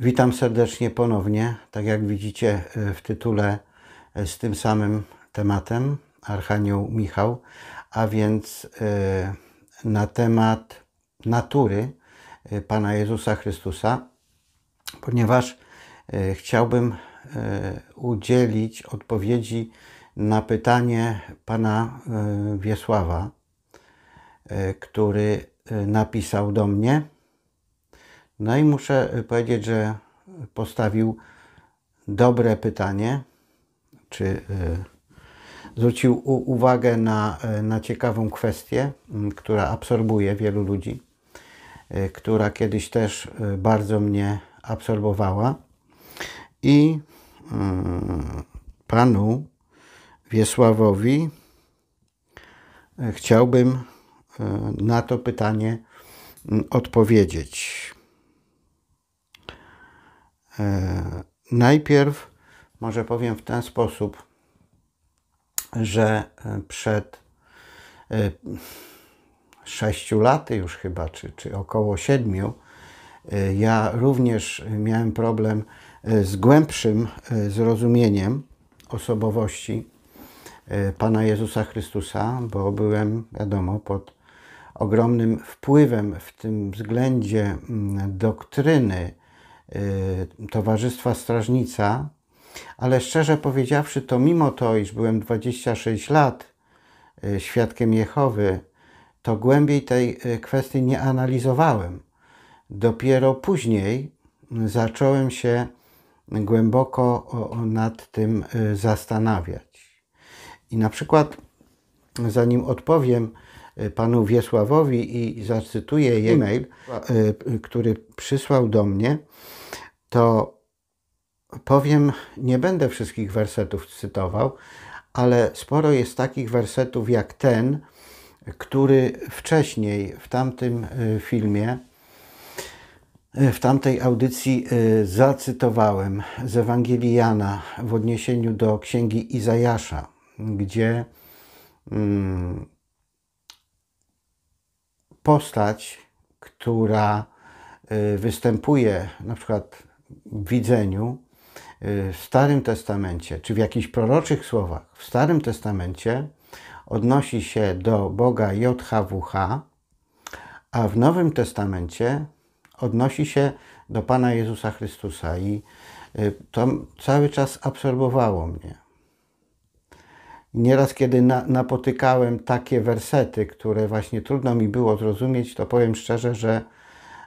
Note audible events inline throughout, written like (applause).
Witam serdecznie ponownie. Tak jak widzicie e, w tytule e, z tym samym tematem, Archanioł Michał, a więc e, na temat natury Pana Jezusa Chrystusa, ponieważ chciałbym udzielić odpowiedzi na pytanie Pana Wiesława, który napisał do mnie no i muszę y, powiedzieć, że postawił dobre pytanie, czy y, zwrócił uwagę na, y, na ciekawą kwestię, mm, która absorbuje wielu ludzi, która kiedyś też bardzo mnie absorbowała. I mm, panu Wiesławowi chciałbym na to pytanie mm, odpowiedzieć. E, najpierw może powiem w ten sposób, że e, przed e, sześciu laty już chyba, czy, czy około siedmiu, ja również miałem problem z głębszym zrozumieniem osobowości Pana Jezusa Chrystusa, bo byłem, wiadomo, pod ogromnym wpływem w tym względzie mm, doktryny Y, towarzystwa Strażnica, ale szczerze powiedziawszy, to mimo to, iż byłem 26 lat y, świadkiem Jehowy, to głębiej tej y, kwestii nie analizowałem. Dopiero później zacząłem się głęboko nad tym zastanawiać. I na przykład, zanim odpowiem panu Wiesławowi i zacytuję e-mail, mm. który przysłał do mnie, to powiem, nie będę wszystkich wersetów cytował, ale sporo jest takich wersetów jak ten, który wcześniej w tamtym y, filmie, y, w tamtej audycji y, zacytowałem z Ewangelii Jana w odniesieniu do księgi Izajasza, gdzie mm, postać, która występuje na przykład widzeniu y, w Starym Testamencie, czy w jakichś proroczych słowach w Starym Testamencie odnosi się do Boga JHWH, a w Nowym Testamencie odnosi się do Pana Jezusa Chrystusa i y, to cały czas absorbowało mnie. Nieraz, kiedy na, napotykałem takie wersety, które właśnie trudno mi było zrozumieć, to powiem szczerze, że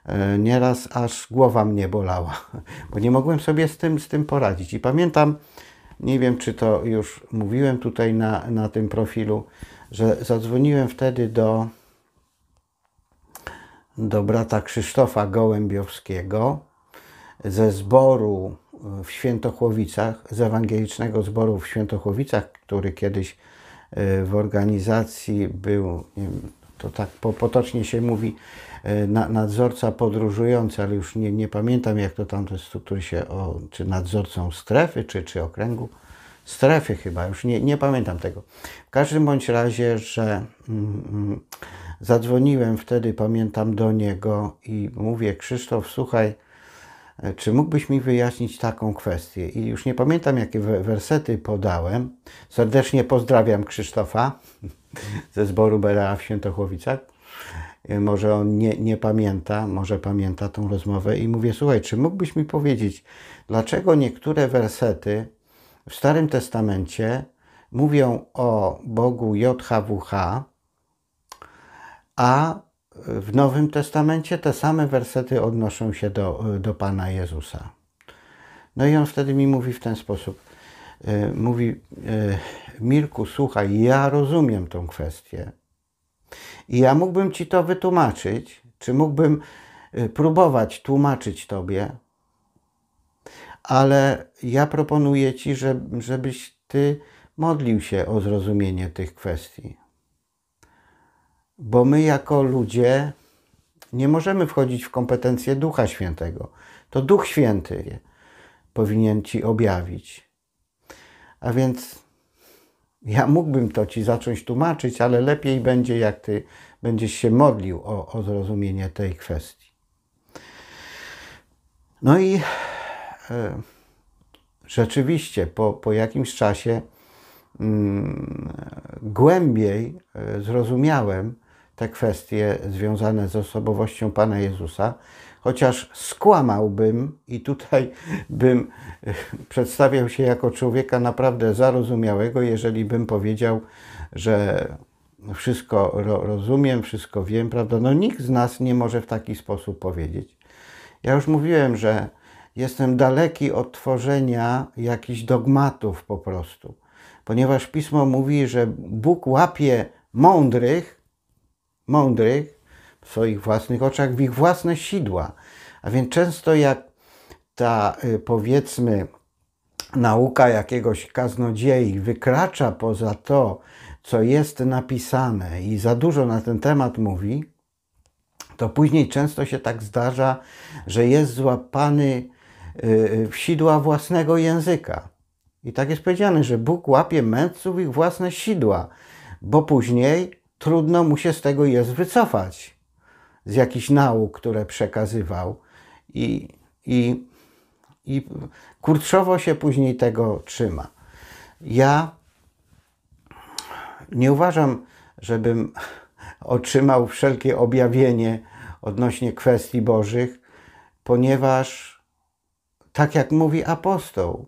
E, nieraz aż głowa mnie bolała, (laughs) bo nie mogłem sobie z tym, z tym poradzić. I pamiętam, nie wiem czy to już mówiłem tutaj na, na tym profilu, że zadzwoniłem wtedy do, do brata Krzysztofa Gołębiowskiego ze zboru e, w Świętochłowicach, z ewangelicznego zboru w Świętochłowicach, który kiedyś e, w organizacji był, nie wiem, to tak potocznie się mówi, e, nadzorca podróżujący, ale już nie, nie pamiętam jak to tam jest struktury się, o, czy nadzorcą strefy, czy, czy okręgu, strefy chyba, już nie, nie pamiętam tego. W każdym bądź razie, że mm, mm zadzwoniłem wtedy, pamiętam do niego i mówię, Krzysztof, słuchaj, e, czy mógłbyś mi wyjaśnić taką kwestię? I już nie pamiętam, jakie wersety podałem. Serdecznie pozdrawiam Krzysztofa. (laughs) ze zboru Bera w Świętochłowicach. E, może on nie, nie pamięta, może pamięta tą rozmowę i mówię, słuchaj, czy mógłbyś mi powiedzieć, dlaczego niektóre wersety w Starym Testamencie mówią o Bogu JHWH, a w Nowym Testamencie te same wersety odnoszą się do, do Pana Jezusa. No i on wtedy mi mówi w ten sposób. E, mówi, e, Mirku, słuchaj, ja rozumiem tą kwestię. I ja mógłbym ci to wytłumaczyć, czy mógłbym y, próbować tłumaczyć tobie, ale ja proponuję ci, żebyś ty modlił się o zrozumienie tych kwestii. Bo my, jako ludzie, nie możemy wchodzić w kompetencje Ducha Świętego. To Duch Święty powinien ci objawić. A więc ja mógłbym to ci zacząć tłumaczyć, ale lepiej będzie, jak ty będziesz się modlił o, o zrozumienie tej kwestii. No i e, rzeczywiście po, po jakimś czasie mm, głębiej e, zrozumiałem te kwestie związane z osobowością Pana Jezusa, chociaż skłamałbym i tutaj bym przedstawiał się jako człowieka naprawdę zarozumiałego, jeżeli bym powiedział, że wszystko rozumiem, wszystko wiem, prawda? No nikt z nas nie może w taki sposób powiedzieć. Ja już mówiłem, że jestem daleki od tworzenia jakichś dogmatów po prostu, ponieważ pismo mówi, że Bóg łapie mądrych, mądrych w swoich własnych oczach, w ich własne sidła. A więc często jak ta y, powiedzmy nauka jakiegoś kaznodziei wykracza poza to, co jest napisane i za dużo na ten temat mówi, to później często się tak zdarza, że jest złapany y, y, w sidła własnego języka. I tak jest powiedziane, że Bóg łapie mędrców ich własne sidła, bo później trudno mu się z tego jest wycofać z jakichś nauk, które przekazywał. I, i, i kurczowo się później tego trzyma. Ja nie uważam, żebym (laughs) otrzymał wszelkie objawienie odnośnie kwestii bożych, ponieważ tak jak mówi apostoł,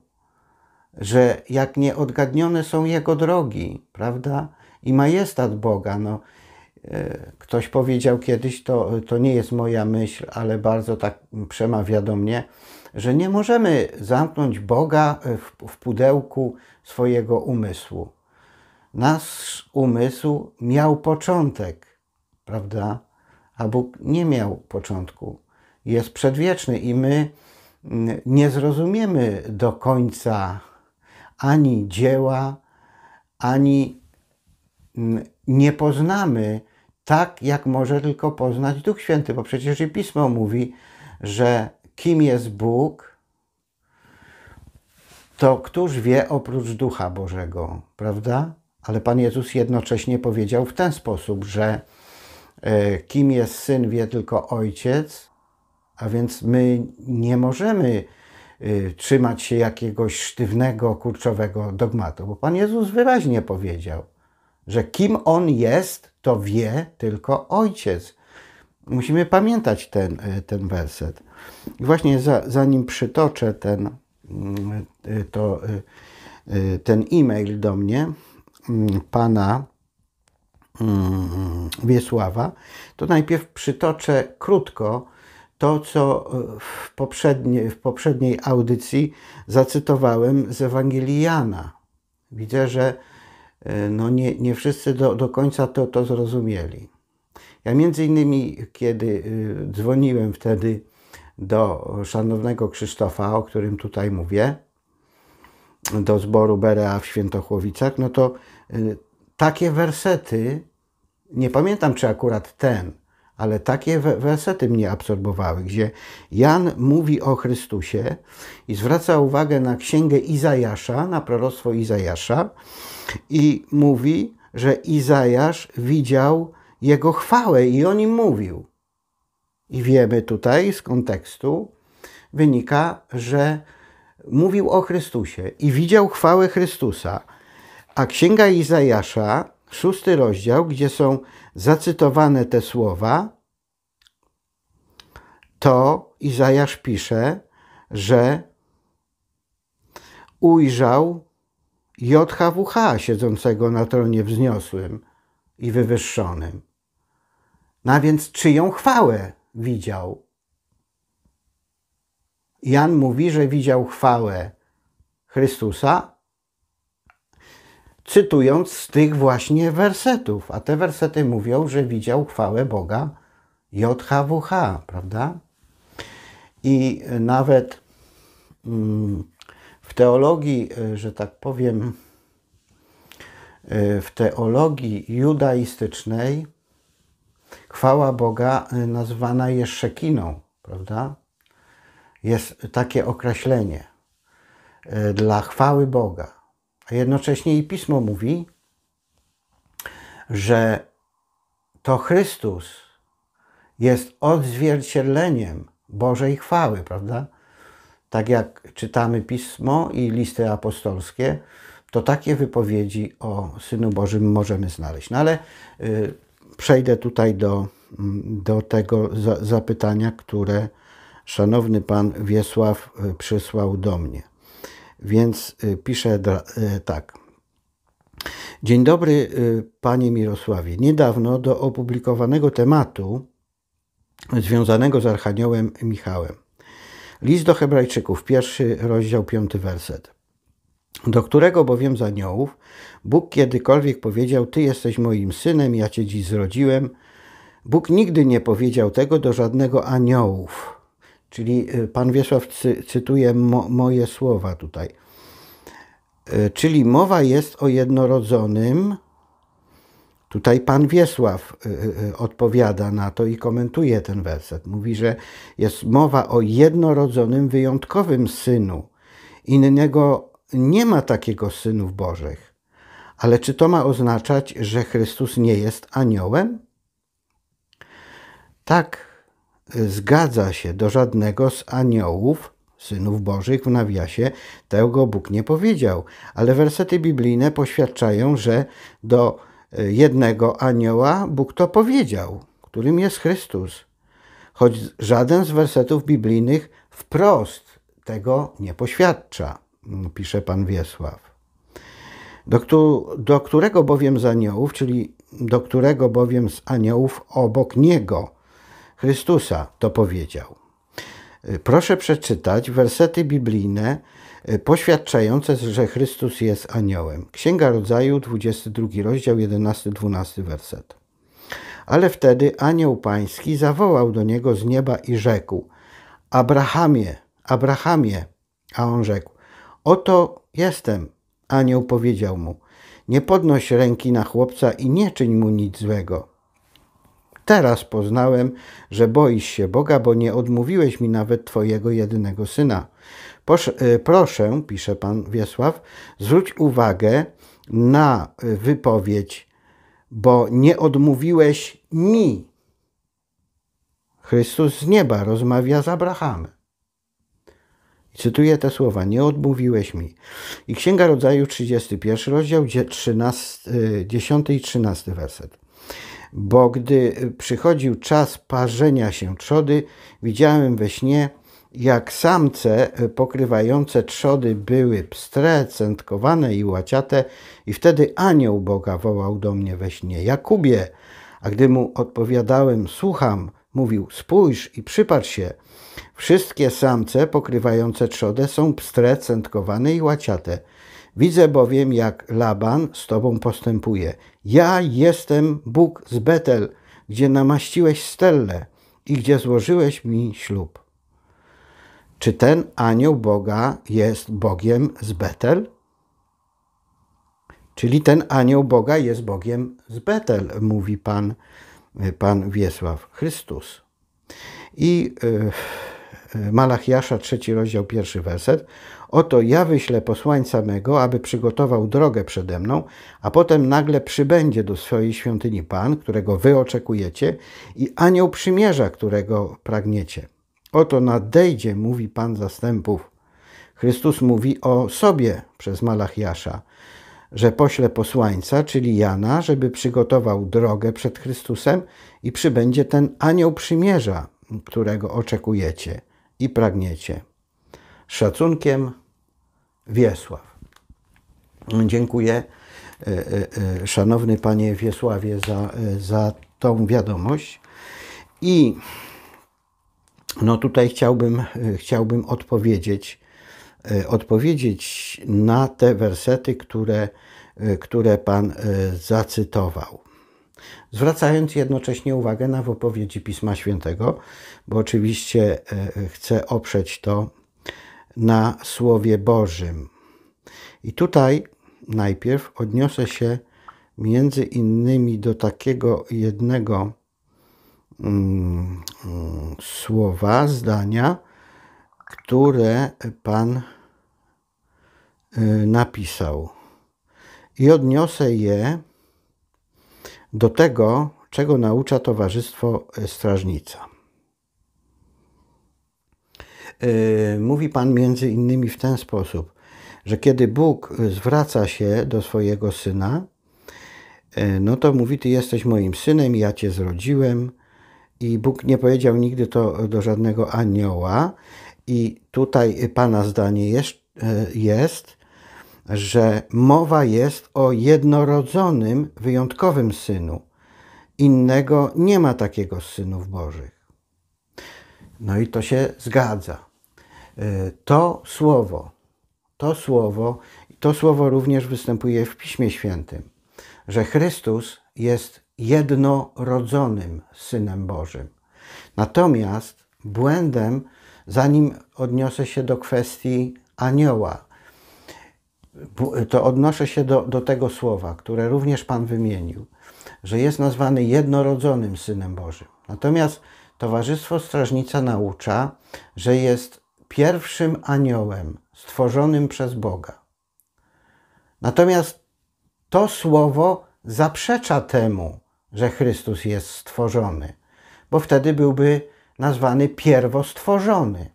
że jak nieodgadnione są jego drogi, prawda? I majestat Boga, no E, ktoś powiedział kiedyś, to, to nie jest moja myśl, ale bardzo tak przemawia do mnie, że nie możemy zamknąć Boga w, w pudełku swojego umysłu. Nasz umysł miał początek, prawda? A Bóg nie miał początku. Jest przedwieczny i my mm, nie zrozumiemy do końca ani dzieła, ani mm, nie poznamy tak, jak może tylko poznać Duch Święty, bo przecież i Pismo mówi, że kim jest Bóg, to któż wie oprócz Ducha Bożego, prawda? Ale Pan Jezus jednocześnie powiedział w ten sposób, że e, kim jest syn, wie tylko ojciec, a więc my nie możemy e, trzymać się jakiegoś sztywnego, kurczowego dogmatu, bo Pan Jezus wyraźnie powiedział, że kim on jest, to wie tylko ojciec. Musimy pamiętać ten, e, ten werset. I właśnie za, zanim przytoczę ten, mm, e, to, e, ten e-mail do mnie, mm, pana mm, Wiesława, to najpierw przytoczę krótko to, co w, poprzednie, w poprzedniej audycji zacytowałem z Ewangelii Jana. Widzę, że E, no nie, nie wszyscy do, do końca to, to zrozumieli. Ja między innymi, kiedy y, dzwoniłem wtedy do szanownego Krzysztofa, o którym tutaj mówię, do zboru Berea w Świętochłowicach, no to y, takie wersety, nie pamiętam czy akurat ten, ale takie wersety mnie absorbowały, gdzie Jan mówi o Chrystusie i zwraca uwagę na księgę Izajasza, na proroctwo Izajasza i mówi, że Izajasz widział jego chwałę i o nim mówił. I wiemy tutaj z kontekstu, wynika, że mówił o Chrystusie i widział chwałę Chrystusa. A księga Izajasza, szósty rozdział, gdzie są zacytowane te słowa, to Izajasz pisze, że ujrzał JHWH siedzącego na tronie wzniosłym i wywyższonym. No a więc czyją chwałę widział? Jan mówi, że widział chwałę Chrystusa, cytując z tych właśnie wersetów. A te wersety mówią, że widział chwałę Boga JHWH, prawda? I nawet mm, w teologii, e, że tak powiem, e, w teologii judaistycznej chwała Boga e, nazywana jest szekiną, prawda? Jest takie określenie dla chwały Boga. A jednocześnie i pismo mówi, że to Chrystus jest odzwierciedleniem Bożej chwały, prawda? Tak jak czytamy pismo i listy apostolskie, to takie wypowiedzi o Synu Bożym możemy znaleźć. No ale y, przejdę tutaj do, mm, do tego za, zapytania, które szanowny pan Wiesław y, przysłał do mnie. Więc y, pisze y, tak. Dzień dobry, y, panie Mirosławie. Niedawno do opublikowanego tematu związanego z Archaniołem Michałem. List do Hebrajczyków, pierwszy rozdział, piąty werset. Do którego bowiem z aniołów Bóg kiedykolwiek powiedział: Ty jesteś moim synem, ja cię dziś zrodziłem. Bóg nigdy nie powiedział tego do żadnego aniołów Czyli y, pan Wiesław cy, cytuje mo, moje słowa tutaj. Y, czyli mowa jest o jednorodzonym. Tutaj pan Wiesław y, odpowiada na to i komentuje ten werset. Mówi, że jest mowa o jednorodzonym, wyjątkowym synu. Innego nie ma takiego synów Bożych. Ale czy to ma oznaczać, że Chrystus nie jest aniołem? Tak, zgadza się do żadnego z aniołów, synów bożych w nawiasie, tego Bóg nie powiedział. Ale wersety biblijne poświadczają, że do e, jednego anioła Bóg to powiedział, którym jest Chrystus. Choć żaden z wersetów biblijnych wprost tego nie poświadcza, pisze pan Wiesław. Do, do którego bowiem z aniołów, czyli do którego bowiem z aniołów obok niego Chrystusa to powiedział. Proszę przeczytać wersety biblijne e, poświadczające, że Chrystus jest aniołem. Księga Rodzaju, 22 rozdział, 11-12 werset. Ale wtedy anioł pański zawołał do niego z nieba i rzekł: Abrahamie, Abrahamie. A on rzekł: Oto jestem. Anioł powiedział mu: Nie podnoś ręki na chłopca i nie czyń mu nic złego Teraz poznałem, że boisz się Boga, bo nie odmówiłeś mi nawet Twojego jedynego syna. Posz, y, proszę, pisze pan Wiesław, zwróć uwagę na y, wypowiedź, bo nie odmówiłeś mi. Chrystus z nieba rozmawia z Abrahamem. Cytuję te słowa: Nie odmówiłeś mi. I Księga Rodzaju, 31 rozdział, 13, 10 y, i 13 werset bo gdy y, przychodził czas parzenia się trzody, widziałem we śnie, jak samce y, pokrywające trzody były pstre, centkowane i łaciate, i wtedy anioł Boga wołał do mnie we śnie: Jakubie! A gdy mu odpowiadałem: Słucham, mówił: Spójrz i przypatrz się. Wszystkie samce pokrywające trzodę są pstre, centkowane i łaciate. Widzę bowiem, jak Laban z tobą postępuje. Ja jestem Bóg z Betel, gdzie namaściłeś stelę i gdzie złożyłeś mi ślub. Czy ten anioł Boga jest Bogiem z Betel? Czyli ten anioł Boga jest Bogiem z Betel, mówi Pan, Pan Wiesław Chrystus. I yy, Malachiasza, trzeci rozdział, pierwszy werset. Oto ja wyślę posłańca mego, aby przygotował drogę przede mną, a potem nagle przybędzie do swojej świątyni Pan, którego wy oczekujecie, i anioł przymierza, którego pragniecie. Oto nadejdzie, mówi Pan zastępów. Chrystus mówi o sobie przez Malachiasza, że pośle posłańca, czyli Jana, żeby przygotował drogę przed Chrystusem i przybędzie ten anioł przymierza, którego oczekujecie i pragniecie. Szacunkiem Wiesław. Dziękuję, e, e, e, szanowny panie Wiesławie, za, za tą wiadomość. I no tutaj chciałbym, chciałbym odpowiedzieć, odpowiedzieć na te wersety, które, które Pan zacytował. Zwracając jednocześnie uwagę na wypowiedzi Pisma Świętego, bo oczywiście chcę oprzeć to na Słowie Bożym. I tutaj najpierw odniosę się między innymi do takiego jednego mm, mm słowa, zdania, które Pan y, napisał. I odniosę je do tego, czego naucza Towarzystwo Strażnica. Y, mówi Pan między innymi w ten sposób, że kiedy Bóg zwraca się do swojego syna, y, no to mówi: Ty jesteś moim synem, ja cię zrodziłem. I Bóg nie powiedział nigdy to do żadnego anioła. I tutaj Pana zdanie jest, y, jest że mowa jest o jednorodzonym, wyjątkowym synu. Innego nie ma takiego z synów Bożych. No i to się zgadza. E, to słowo, to słowo, to słowo również występuje w Piśmie Świętym, że Chrystus jest jednorodzonym Synem Bożym. Natomiast błędem, zanim odniosę się do kwestii anioła, to odnoszę się do, do tego słowa, które również Pan wymienił, że jest nazwany jednorodzonym Synem Bożym. Natomiast Towarzystwo Strażnica naucza, że jest pierwszym aniołem stworzonym przez Boga. Natomiast to słowo zaprzecza temu, że Chrystus jest stworzony, bo wtedy byłby nazwany pierwostworzony.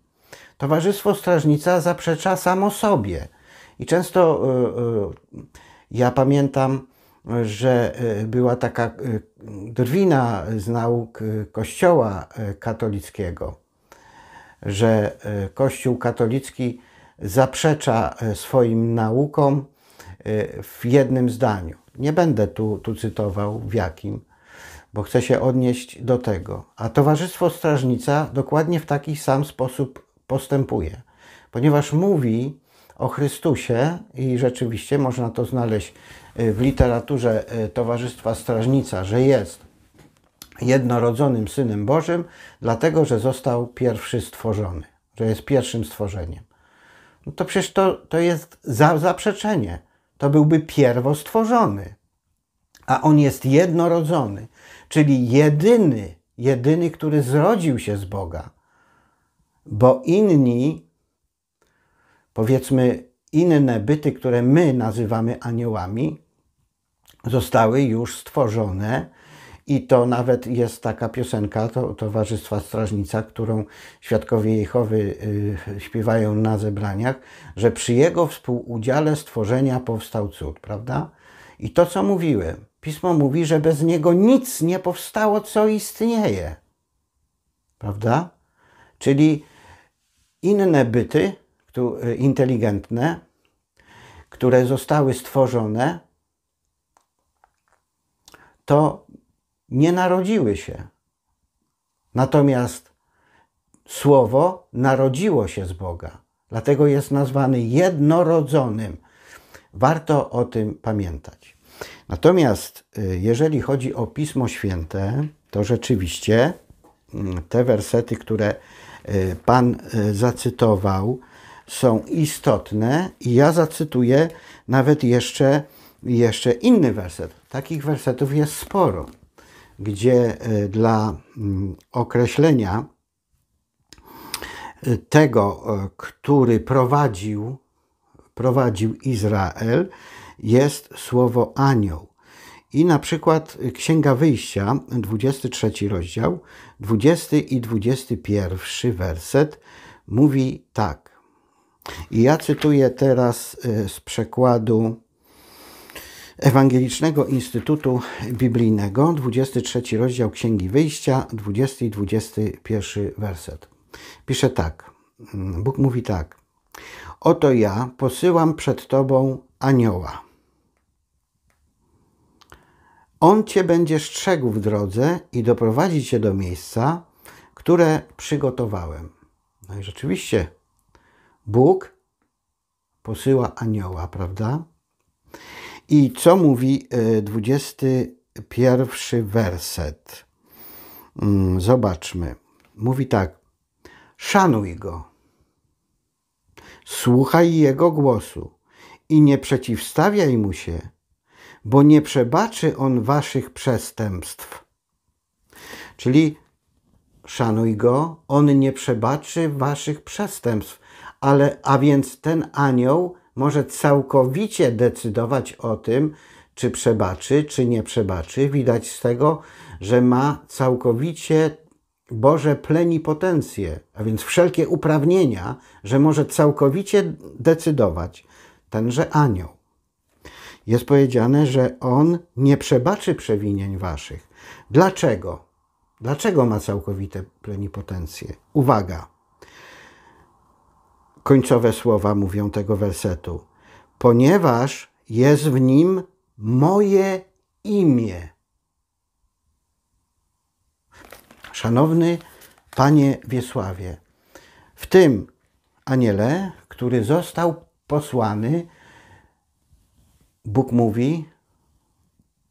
Towarzystwo Strażnica zaprzecza samo sobie. I często yy, yy, ja pamiętam, że e, była taka e, drwina z nauk e, Kościoła katolickiego, że Kościół katolicki zaprzecza swoim naukom w jednym zdaniu. Nie będę tu, tu cytował w jakim, bo chcę się odnieść do tego. A Towarzystwo Strażnica dokładnie w taki sam sposób postępuje, ponieważ mówi, o Chrystusie i rzeczywiście można to znaleźć y, w literaturze y, Towarzystwa Strażnica, że jest jednorodzonym Synem Bożym, dlatego że został pierwszy stworzony, że jest pierwszym stworzeniem. No to przecież to, to jest za, zaprzeczenie. To byłby pierwostworzony, a on jest jednorodzony, czyli jedyny, jedyny, który zrodził się z Boga, bo inni powiedzmy inne byty, które my nazywamy aniołami, zostały już stworzone. I to nawet jest taka piosenka to, Towarzystwa Strażnica, którą świadkowie Jehowy y, śpiewają na zebraniach, że przy jego współudziale stworzenia powstał cud, prawda? I to, co mówiłem, pismo mówi, że bez niego nic nie powstało, co istnieje, prawda? Czyli inne byty E, inteligentne, które zostały stworzone, to nie narodziły się. Natomiast słowo narodziło się z Boga. Dlatego jest nazwany jednorodzonym. Warto o tym pamiętać. Natomiast e, jeżeli chodzi o Pismo Święte, to rzeczywiście mm, te wersety, które e, Pan zacytował, są istotne i ja zacytuję nawet jeszcze, jeszcze inny werset. Takich wersetów jest sporo, gdzie e, dla mm, określenia e, tego, e, który prowadził, prowadził Izrael, jest słowo anioł. I na przykład Księga Wyjścia, 23 rozdział, 20 i 21 werset mówi tak. I ja cytuję teraz y, z przekładu Ewangelicznego Instytutu Biblijnego, 23 rozdział Księgi Wyjścia, 20 i 21 werset. Pisze tak. Mm, Bóg mówi tak. Oto ja posyłam przed Tobą anioła. On Cię będzie strzegł w drodze i doprowadzi Cię do miejsca, które przygotowałem. No i rzeczywiście Bóg posyła anioła, prawda? I co mówi 21 e, werset? Mm, zobaczmy. Mówi tak: Szanuj go, słuchaj jego głosu i nie przeciwstawiaj mu się, bo nie przebaczy on waszych przestępstw. Czyli szanuj go, on nie przebaczy waszych przestępstw ale, a więc ten anioł może całkowicie decydować o tym, czy przebaczy, czy nie przebaczy. Widać z tego, że ma całkowicie Boże plenipotencje, a więc wszelkie uprawnienia, że może całkowicie decydować tenże anioł. Jest powiedziane, że on nie przebaczy przewinień waszych. Dlaczego? Dlaczego ma całkowite plenipotencje? Uwaga! końcowe słowa mówią tego wersetu. Ponieważ jest w nim moje imię. Szanowny Panie Wiesławie, w tym aniele, który został posłany, Bóg mówi,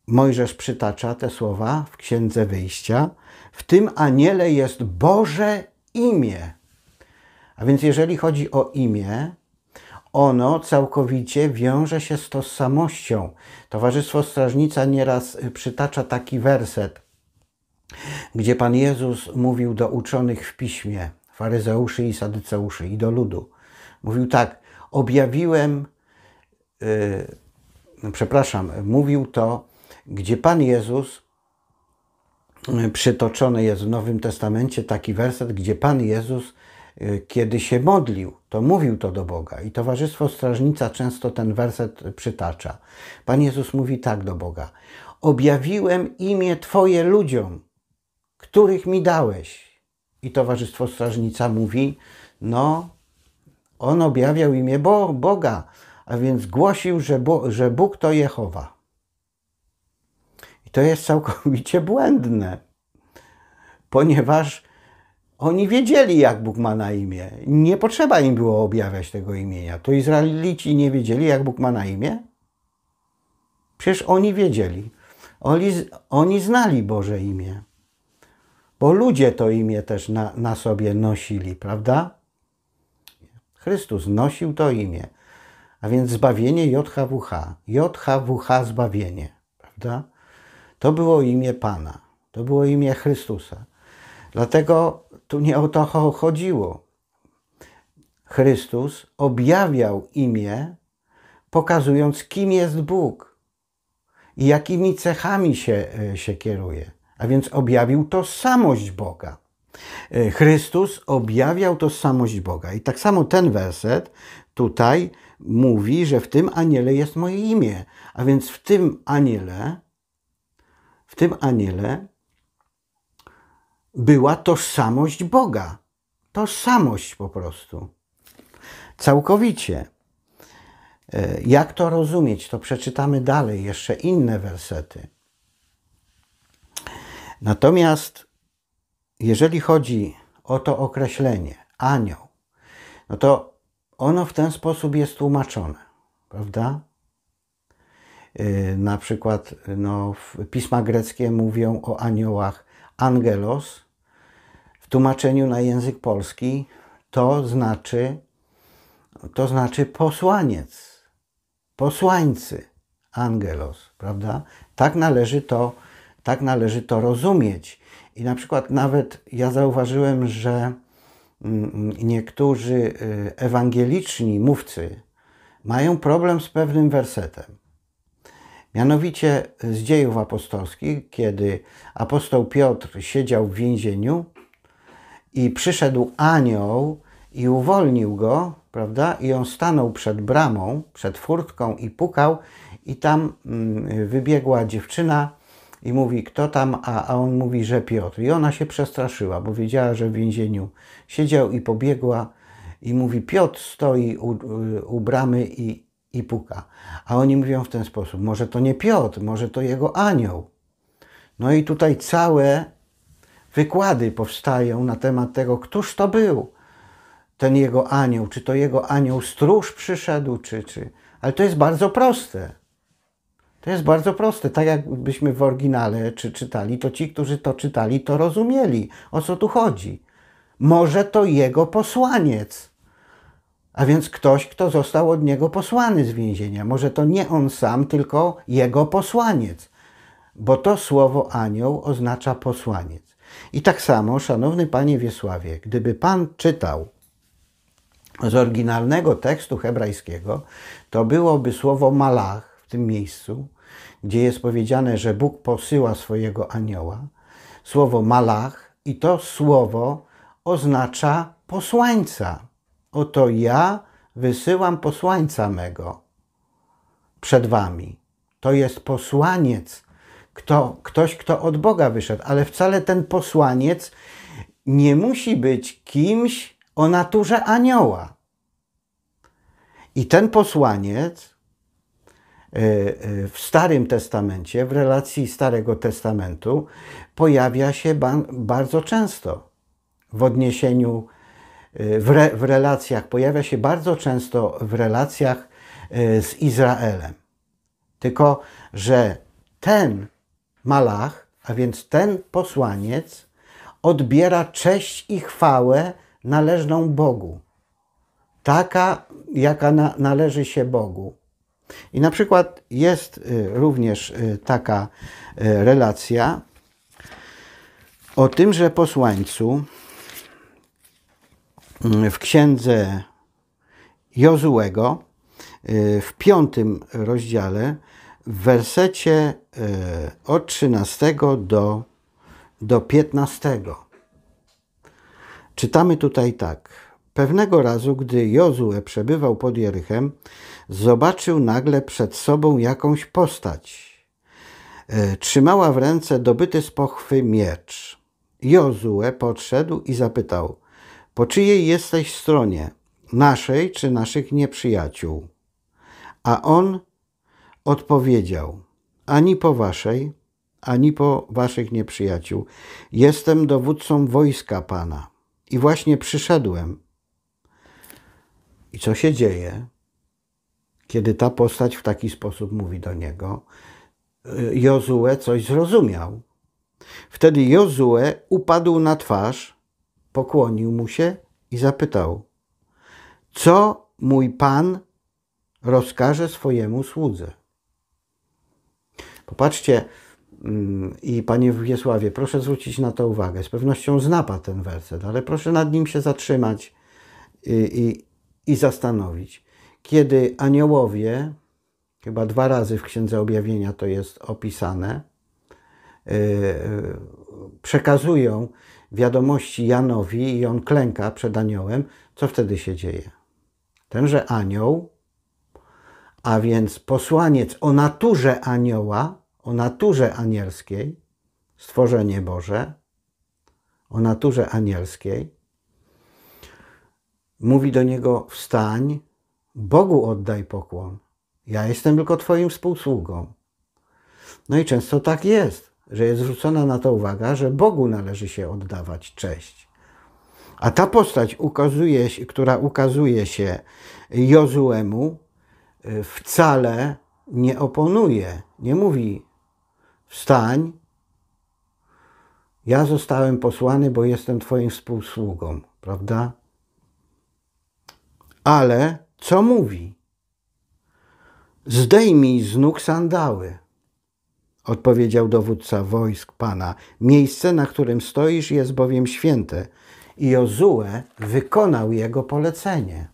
Mojżesz przytacza te słowa w Księdze Wyjścia, w tym aniele jest Boże imię. A więc jeżeli chodzi o imię, ono całkowicie wiąże się z tożsamością. Towarzystwo Strażnica nieraz przytacza taki werset, gdzie Pan Jezus mówił do uczonych w piśmie, faryzeuszy i sadyceuszy, i do ludu. Mówił tak: Objawiłem, yy, przepraszam, mówił to, gdzie Pan Jezus, y, przytoczony jest w Nowym Testamencie taki werset, gdzie Pan Jezus Y, kiedy się modlił, to mówił to do Boga i towarzystwo strażnica często ten werset przytacza. Pan Jezus mówi tak do Boga: Objawiłem imię Twoje ludziom, których mi dałeś. I towarzystwo strażnica mówi: No, on objawiał imię Bo Boga, a więc głosił, że, Bo że Bóg to Jehowa. I to jest całkowicie błędne, ponieważ oni wiedzieli, jak Bóg ma na imię. Nie potrzeba im było objawiać tego imienia. To Izraelici nie wiedzieli, jak Bóg ma na imię? Przecież oni wiedzieli. Oni, oni znali Boże imię. Bo ludzie to imię też na, na sobie nosili, prawda? Chrystus nosił to imię. A więc zbawienie JHWH. JHWH zbawienie, prawda? To było imię Pana. To było imię Chrystusa. Dlatego tu nie o to chodziło. Chrystus objawiał imię, pokazując, kim jest Bóg i jakimi cechami się, e, się kieruje. A więc objawił tożsamość Boga. E, Chrystus objawiał tożsamość Boga. I tak samo ten werset tutaj mówi, że w tym aniele jest moje imię. A więc w tym aniele, w tym aniele była tożsamość Boga. Tożsamość po prostu. Całkowicie. E, jak to rozumieć? To przeczytamy dalej, jeszcze inne wersety. Natomiast jeżeli chodzi o to określenie anioł, no to ono w ten sposób jest tłumaczone, prawda? E, na przykład no, pisma greckie mówią o aniołach angelos, w tłumaczeniu na język polski to znaczy, to znaczy posłaniec, posłańcy, angelos, prawda? Tak należy to, tak należy to rozumieć. I na przykład nawet ja zauważyłem, że mm, mm, niektórzy y, ewangeliczni mówcy mają problem z pewnym wersetem. Mianowicie z dziejów apostolskich, kiedy apostoł Piotr siedział w więzieniu i przyszedł anioł i uwolnił go, prawda? I on stanął przed bramą, przed furtką i pukał, i tam mm, wybiegła dziewczyna i mówi, kto tam, a, a on mówi, że Piotr. I ona się przestraszyła, bo wiedziała, że w więzieniu siedział i pobiegła i mówi, Piotr stoi u, u bramy i, i puka. A oni mówią w ten sposób, może to nie Piotr, może to jego anioł. No i tutaj całe wykłady powstają na temat tego, któż to był ten jego anioł, czy to jego anioł stróż przyszedł, czy, czy. Ale to jest bardzo proste. To jest bardzo proste. Tak jakbyśmy w oryginale czy czytali, to ci, którzy to czytali, to rozumieli, o co tu chodzi. Może to jego posłaniec. A więc ktoś, kto został od niego posłany z więzienia. Może to nie on sam, tylko jego posłaniec. Bo to słowo anioł oznacza posłaniec. I tak samo, szanowny panie Wiesławie, gdyby pan czytał z oryginalnego tekstu hebrajskiego, to byłoby słowo malach w tym miejscu, gdzie jest powiedziane, że Bóg posyła swojego anioła. Słowo malach i to słowo oznacza posłańca. Oto ja wysyłam posłańca mego przed wami. To jest posłaniec kto, ktoś, kto od Boga wyszedł, ale wcale ten posłaniec nie musi być kimś o naturze anioła. I ten posłaniec e, e, w Starym Testamencie, w relacji Starego Testamentu, pojawia się bardzo często w odniesieniu, e, w, re, w relacjach, pojawia się bardzo często w relacjach z Izraelem. Tylko, że ten Malach, a więc ten posłaniec odbiera cześć i chwałę należną Bogu. Taka, jaka na, należy się Bogu. I na przykład jest y, również y, taka y, relacja o tymże posłańcu w księdze Jozułego w piątym rozdziale w wersecie E, od 13 do, do 15. Czytamy tutaj tak. Pewnego razu, gdy Jozue przebywał pod Jerychem, zobaczył nagle przed sobą jakąś postać. E, trzymała w ręce dobyty z pochwy miecz. Jozue podszedł i zapytał: Po czyjej jesteś stronie? Naszej czy naszych nieprzyjaciół? A on odpowiedział: ani po waszej, ani po waszych nieprzyjaciół. Jestem dowódcą wojska Pana i właśnie przyszedłem. I co się dzieje, kiedy ta postać w taki sposób mówi do niego? Jozue coś zrozumiał. Wtedy Jozue upadł na twarz, pokłonił mu się i zapytał: Co mój pan rozkaże swojemu słudze? Popatrzcie mm, i panie Wiesławie, proszę zwrócić na to uwagę. Z pewnością zna pan ten werset, ale proszę nad nim się zatrzymać i, y, i, i zastanowić. Kiedy aniołowie, chyba dwa razy w Księdze Objawienia to jest opisane, y, y, przekazują wiadomości Janowi i on klęka przed aniołem, co wtedy się dzieje? Tenże anioł a więc posłaniec o naturze anioła, o naturze anielskiej, stworzenie Boże, o naturze anielskiej, mówi do niego: Wstań, Bogu oddaj pokłon. Ja jestem tylko Twoim współsługą. No i często tak jest, że jest zwrócona na to uwaga, że Bogu należy się oddawać cześć. A ta postać, ukazuje, która ukazuje się Jozuemu, Y, wcale nie oponuje, nie mówi wstań, ja zostałem posłany, bo jestem Twoim współsługą, prawda? Ale co mówi? Zdejmij z nóg sandały, odpowiedział dowódca wojsk Pana. Miejsce, na którym stoisz, jest bowiem święte. I Jozue wykonał jego polecenie.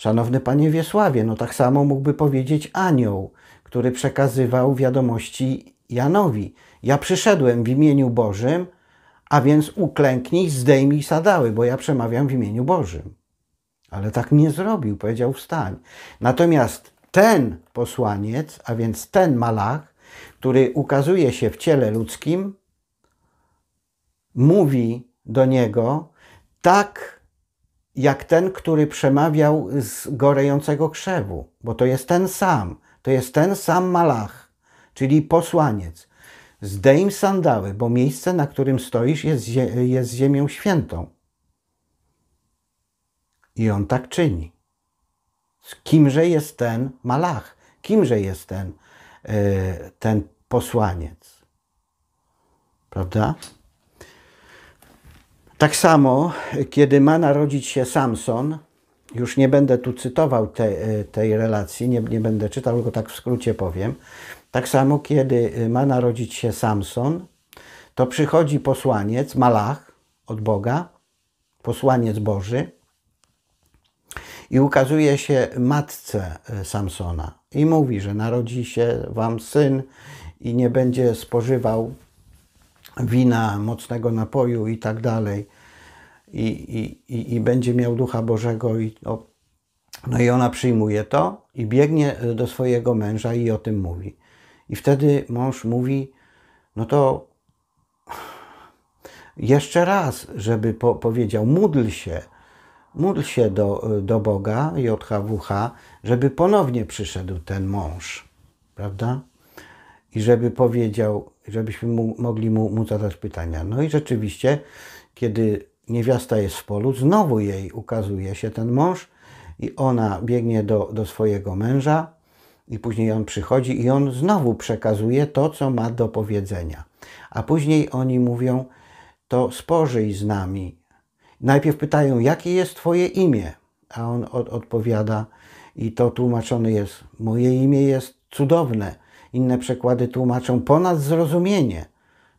Szanowny panie Wiesławie, no tak samo mógłby powiedzieć anioł, który przekazywał wiadomości Janowi. Ja przyszedłem w imieniu Bożym, a więc uklęknij, zdejmij sadały, bo ja przemawiam w imieniu Bożym. Ale tak nie zrobił, powiedział wstań. Natomiast ten posłaniec, a więc ten malach, który ukazuje się w ciele ludzkim, mówi do niego, tak jak ten, który przemawiał z gorejącego krzewu, bo to jest ten sam, to jest ten sam malach, czyli posłaniec. Zdejm sandały, bo miejsce, na którym stoisz, jest, jest ziemią świętą. I on tak czyni. Kimże jest ten malach? Kimże jest ten, e, ten posłaniec? Prawda? Tak samo, kiedy ma narodzić się Samson, już nie będę tu cytował te, e, tej relacji, nie, nie będę czytał, tylko tak w skrócie powiem. Tak samo, kiedy e, ma narodzić się Samson, to przychodzi posłaniec, Malach od Boga, posłaniec Boży, i ukazuje się matce e, Samsona i mówi, że narodzi się wam syn i nie będzie spożywał wina, mocnego napoju i tak dalej. I, i, i będzie miał Ducha Bożego. I, o, no i ona przyjmuje to i biegnie e, do swojego męża i o tym mówi. I wtedy mąż mówi, no to jeszcze raz, żeby po, powiedział, módl się, módl się do, do Boga, JHWH, żeby ponownie przyszedł ten mąż, prawda? i żeby powiedział, żebyśmy mu, mogli mu, mu zadać pytania. No i rzeczywiście, kiedy niewiasta jest w polu, znowu jej ukazuje się ten mąż i ona biegnie do, do swojego męża i później on przychodzi i on znowu przekazuje to, co ma do powiedzenia. A później oni mówią, to spożyj z nami. Najpierw pytają, jakie jest twoje imię? A on od, odpowiada i to tłumaczone jest, moje imię jest cudowne, inne przekłady tłumaczą ponad zrozumienie.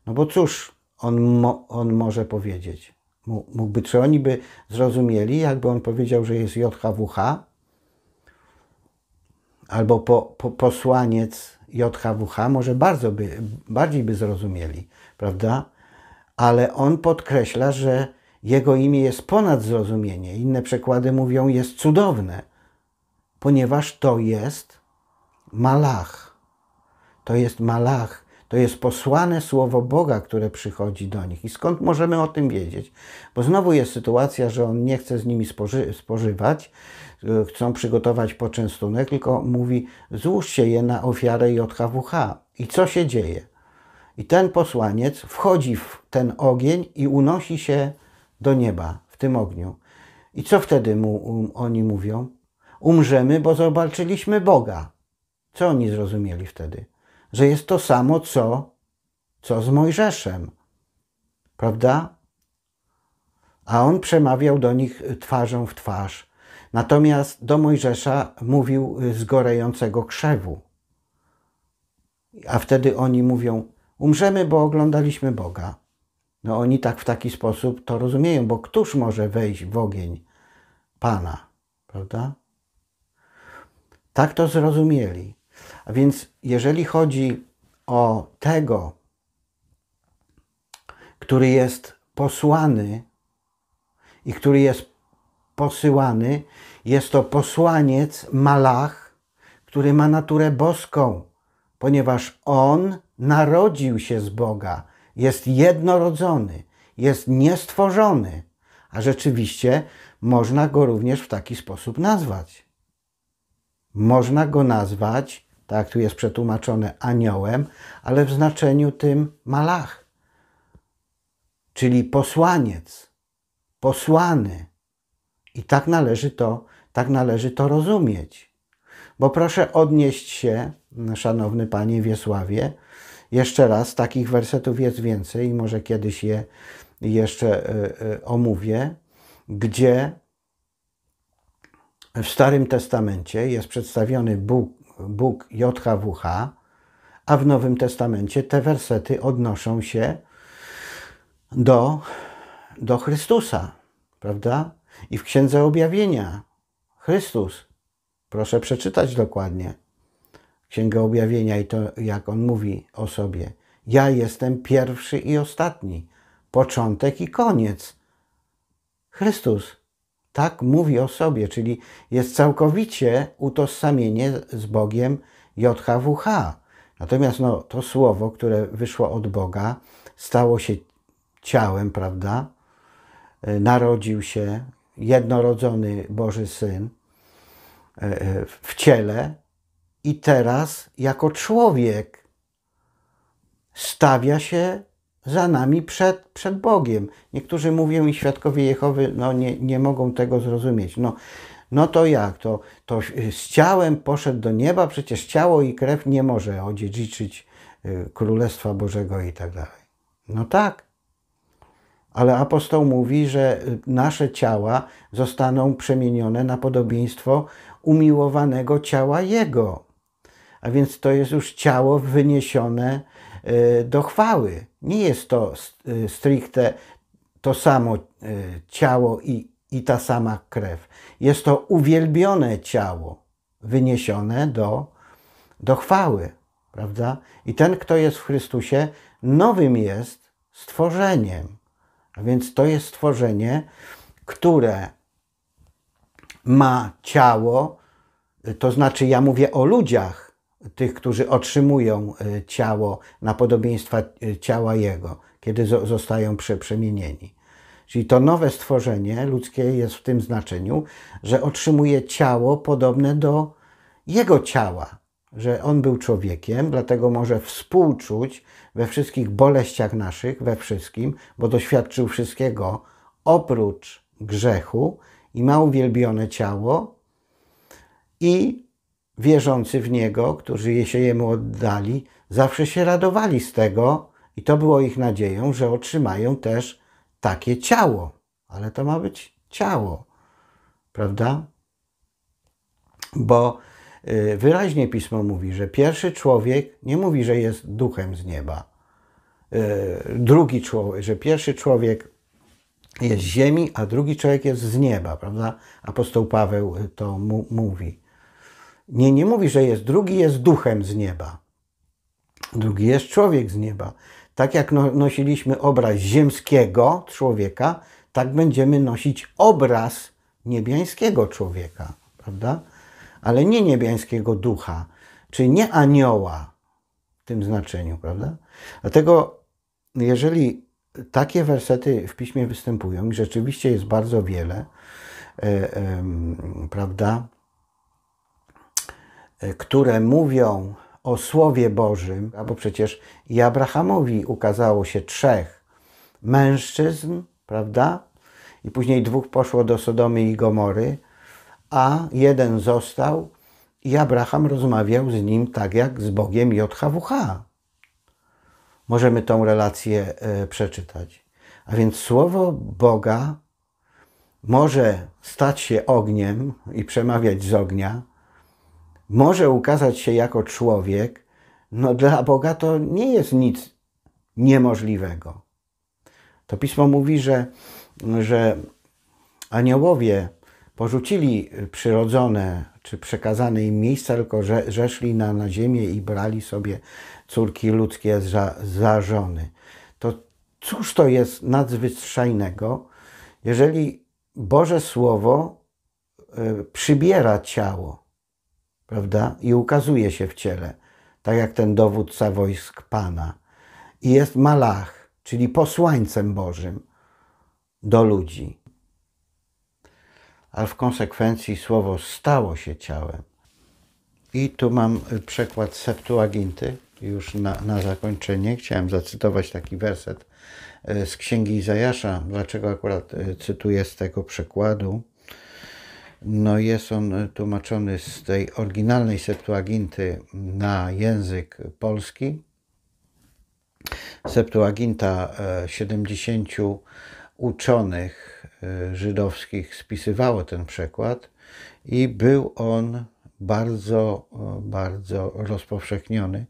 No bo cóż on, mo, on może powiedzieć? Mógłby, czy oni by zrozumieli, jakby on powiedział, że jest JHWH? Albo po, po, posłaniec JHWH, może bardzo by, bardziej by zrozumieli, prawda? Ale on podkreśla, że jego imię jest ponad zrozumienie. Inne przekłady mówią, jest cudowne, ponieważ to jest Malach to jest malach, to jest posłane słowo Boga, które przychodzi do nich. I skąd możemy o tym wiedzieć? Bo znowu jest sytuacja, że on nie chce z nimi spoży spożywać, e, chcą przygotować poczęstunek, tylko mówi: złóżcie je na ofiarę JHWH. I co się dzieje? I ten posłaniec wchodzi w ten ogień i unosi się do nieba w tym ogniu. I co wtedy mu, um, oni mówią? Umrzemy, bo zobaczyliśmy Boga. Co oni zrozumieli wtedy? że jest to samo, co, co z Mojżeszem. Prawda? A on przemawiał do nich twarzą w twarz. Natomiast do Mojżesza mówił z gorejącego krzewu. A wtedy oni mówią: Umrzemy, bo oglądaliśmy Boga. No oni tak w taki sposób to rozumieją, bo któż może wejść w ogień Pana, prawda? Tak to zrozumieli. A więc jeżeli chodzi o tego, który jest posłany i który jest posyłany, jest to posłaniec Malach, który ma naturę boską, ponieważ on narodził się z Boga, jest jednorodzony, jest niestworzony, a rzeczywiście można go również w taki sposób nazwać. Można go nazwać tak, tu jest przetłumaczone aniołem, ale w znaczeniu tym malach, czyli posłaniec, posłany. I tak należy to, tak należy to rozumieć. Bo proszę odnieść się, szanowny panie Wiesławie, jeszcze raz, takich wersetów jest więcej i może kiedyś je jeszcze e, e, omówię, gdzie w Starym Testamencie jest przedstawiony Bóg Bóg JHWH, a w Nowym Testamencie te wersety odnoszą się do, do Chrystusa, prawda? I w Księdze Objawienia Chrystus, proszę przeczytać dokładnie Księgę Objawienia i to, jak on mówi o sobie. Ja jestem pierwszy i ostatni, początek i koniec. Chrystus tak mówi o sobie, czyli jest całkowicie utożsamienie z Bogiem JHWH. Natomiast no, to słowo, które wyszło od Boga, stało się ciałem, prawda? E, narodził się jednorodzony Boży Syn e, e, w ciele i teraz jako człowiek stawia się za nami przed, przed Bogiem. Niektórzy mówią i świadkowie Jehowy no nie, nie mogą tego zrozumieć. No, no to jak? To, to y, z ciałem poszedł do nieba, przecież ciało i krew nie może odziedziczyć y, Królestwa Bożego i tak dalej. No tak. Ale apostoł mówi, że y, nasze ciała zostaną przemienione na podobieństwo umiłowanego ciała Jego. A więc to jest już ciało wyniesione E, do chwały. Nie jest to e, stricte to samo e, ciało i, i ta sama krew. Jest to uwielbione ciało, wyniesione do, do chwały, prawda? I ten, kto jest w Chrystusie, nowym jest stworzeniem. A więc to jest stworzenie, które ma ciało, to znaczy ja mówię o ludziach, tych, którzy otrzymują e, ciało na podobieństwa e, ciała Jego, kiedy zostają przemienieni. Czyli to nowe stworzenie ludzkie jest w tym znaczeniu, że otrzymuje ciało podobne do Jego ciała, że On był człowiekiem, dlatego może współczuć we wszystkich boleściach naszych, we wszystkim, bo doświadczył wszystkiego oprócz grzechu i ma uwielbione ciało i wierzący w Niego, którzy się Jemu oddali, zawsze się radowali z tego i to było ich nadzieją, że otrzymają też takie ciało. Ale to ma być ciało, prawda? Bo y, wyraźnie pismo mówi, że pierwszy człowiek nie mówi, że jest duchem z nieba. Y, drugi człowiek, że pierwszy człowiek jest z ziemi, a drugi człowiek jest z nieba, prawda? Apostoł Paweł to mówi. Nie, nie mówi, że jest. Drugi jest duchem z nieba. Drugi jest człowiek z nieba. Tak jak no, nosiliśmy obraz ziemskiego człowieka, tak będziemy nosić obraz niebiańskiego człowieka, prawda? Ale nie niebiańskiego ducha, czyli nie anioła w tym znaczeniu, prawda? Dlatego, jeżeli takie wersety w piśmie występują, i rzeczywiście jest bardzo wiele, e, e, prawda? które mówią o Słowie Bożym, albo przecież i Abrahamowi ukazało się trzech mężczyzn, prawda? I później dwóch poszło do Sodomy i Gomory, a jeden został i Abraham rozmawiał z nim tak jak z Bogiem JHWH. Możemy tą relację e, przeczytać. A więc Słowo Boga może stać się ogniem i przemawiać z ognia, może ukazać się jako człowiek, no dla Boga to nie jest nic niemożliwego. To pismo mówi, że, że aniołowie porzucili przyrodzone czy przekazane im miejsca, tylko że, szli na, na ziemię i brali sobie córki ludzkie za, za żony. To cóż to jest nadzwyczajnego, jeżeli Boże Słowo e, przybiera ciało? prawda? I ukazuje się w ciele, tak jak ten dowódca wojsk Pana. I jest malach, czyli posłańcem Bożym do ludzi. Ale w konsekwencji słowo stało się ciałem. I tu mam y, przekład Septuaginty, już na, na zakończenie. Chciałem zacytować taki werset y, z Księgi Izajasza. Dlaczego akurat y, cytuję z tego przekładu? No jest on tłumaczony z tej oryginalnej Septuaginty na język polski. Septuaginta 70 e, uczonych e, żydowskich spisywało ten przekład i był on bardzo, e, bardzo rozpowszechniony.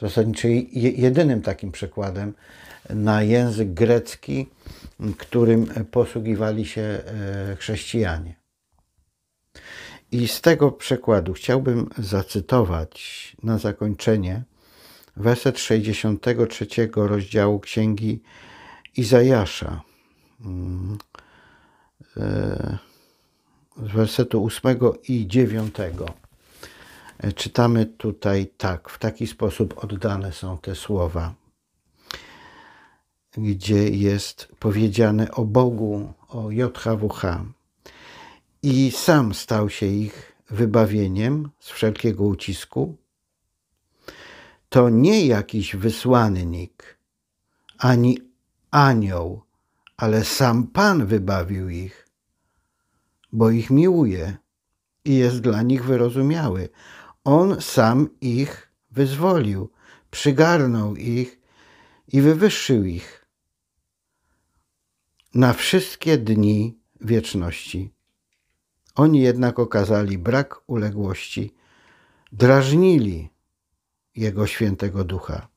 Zasadniczo jedynym takim przekładem na język grecki, którym posługiwali się chrześcijanie. I z tego przekładu chciałbym zacytować na zakończenie werset 63 rozdziału Księgi Izajasza. Mm, e, z wersetu 8 i 9 e, czytamy tutaj tak, w taki sposób oddane są te słowa, gdzie jest powiedziane o Bogu, o JHWH, i sam stał się ich wybawieniem z wszelkiego ucisku, to nie jakiś wysłannik, ani anioł, ale sam Pan wybawił ich, bo ich miłuje i jest dla nich wyrozumiały. On sam ich wyzwolił, przygarnął ich i wywyższył ich na wszystkie dni wieczności. Oni jednak okazali brak uległości, drażnili jego świętego ducha.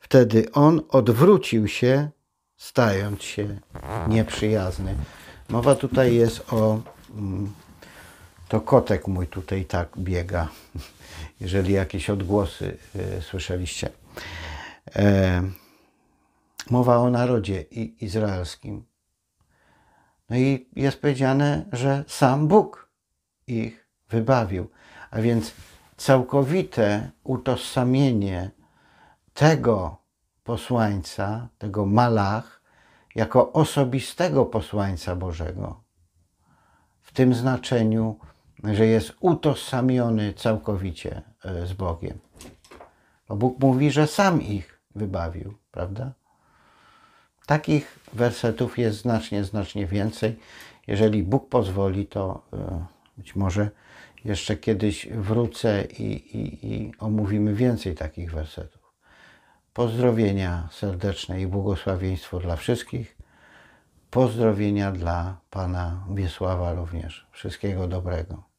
Wtedy on odwrócił się, stając się nieprzyjazny. Mowa tutaj jest o. Mm, to kotek mój tutaj tak biega, (laughs) jeżeli jakieś odgłosy e, słyszeliście. E, mowa o narodzie izraelskim. No i jest powiedziane, że sam Bóg ich wybawił. A więc całkowite utożsamienie tego posłańca, tego malach, jako osobistego posłańca Bożego. W tym znaczeniu, że jest utożsamiony całkowicie e, z Bogiem. Bo Bóg mówi, że sam ich wybawił, prawda? Takich wersetów jest znacznie, znacznie więcej. Jeżeli Bóg pozwoli, to e, być może jeszcze kiedyś wrócę i, i, i omówimy więcej takich wersetów. Pozdrowienia serdeczne i błogosławieństwo dla wszystkich. Pozdrowienia dla pana Wiesława również. Wszystkiego dobrego.